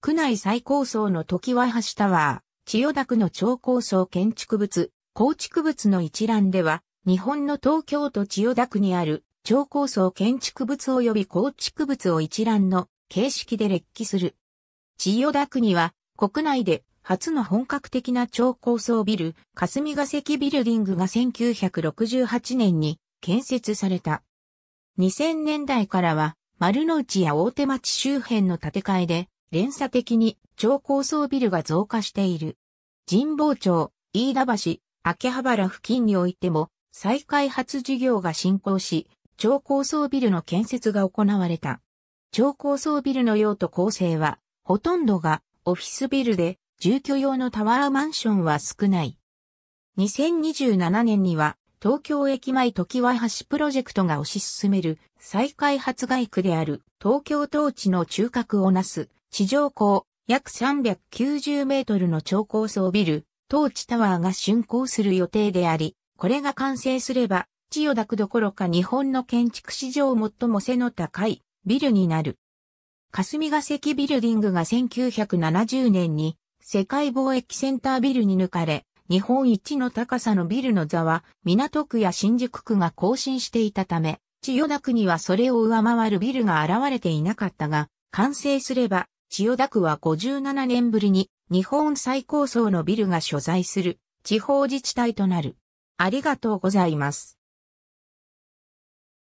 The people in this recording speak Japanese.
区内最高層の時は橋タワー、千代田区の超高層建築物、構築物の一覧では、日本の東京都千代田区にある超高層建築物及び構築物を一覧の形式で列記する。千代田区には国内で初の本格的な超高層ビル、霞ヶ関ビルディングが1968年に建設された。2000年代からは丸の内や大手町周辺の建て替えで連鎖的に超高層ビルが増加している。神保町、飯田橋、秋葉原付近においても再開発事業が進行し、超高層ビルの建設が行われた。超高層ビルの用途構成は、ほとんどがオフィスビルで、住居用のタワーマンションは少ない。2027年には、東京駅前時和橋プロジェクトが推し進める再開発外区である東京統治の中核をなす地上高、約390メートルの超高層ビル、トーチタワーが竣工する予定であり、これが完成すれば、千代田区どころか日本の建築史上最も背の高いビルになる。霞ヶ関ビルディングが1970年に世界貿易センタービルに抜かれ、日本一の高さのビルの座は港区や新宿区が更新していたため、千代田区にはそれを上回るビルが現れていなかったが、完成すれば千代田区は57年ぶりに日本最高層のビルが所在する地方自治体となる。ありがとうございます。